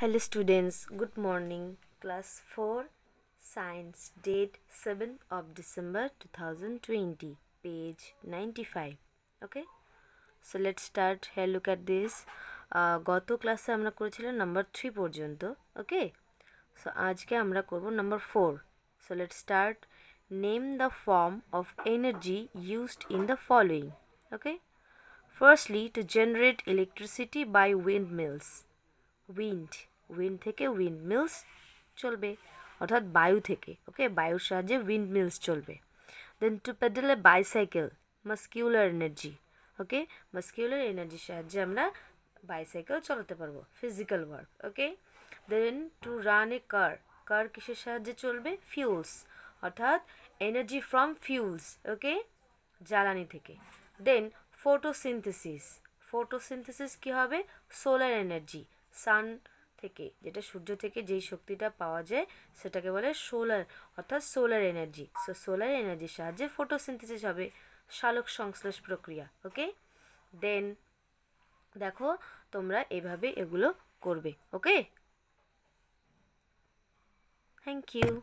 Hello students, good morning. Class 4, Science, date 7th of December 2020, page 95. Okay? So let's start. Hey, look at this. Gotho class amra number 3 porjunto. Okay? So aajke amra korbo number 4. So let's start. Name the form of energy used in the following. Okay? Firstly, to generate electricity by windmills. Wind wind থেকে wind mills চলবে অর্থাৎ বায়ু থেকে ওকে বায়ুর সাহায্যে wind mills চলবে then to pedal a bicycle muscular energy okay muscular এনার্জির সাহায্যে আমরা বাইসাইকেল চালাতে পারবো physical work okay then to run a car car কিসের সাহায্যে চলবে ফিউলস অর্থাৎ এনার্জি ফ্রম ফিউলস ওকে জ্বালানি থেকে দেন ফটোসিনথেসিস ফটোসিনথেসিস কী হবে সোলার এনার্জি সান থেকে যেটা সূর্য থেকে যেই শক্তিটা পাওয়া যায় সেটাকে বলে সোলার অর্থাৎ সোলার এনার্জি সো সোলার এনার্জির সাহায্যে ফটোসিনথেসিস হবে সালোক সংশ্লেষ প্রক্রিয়া ওকে দেন দেখো তোমরা এভাবে এগুলো করবে ওকে থ্যাংক ইউ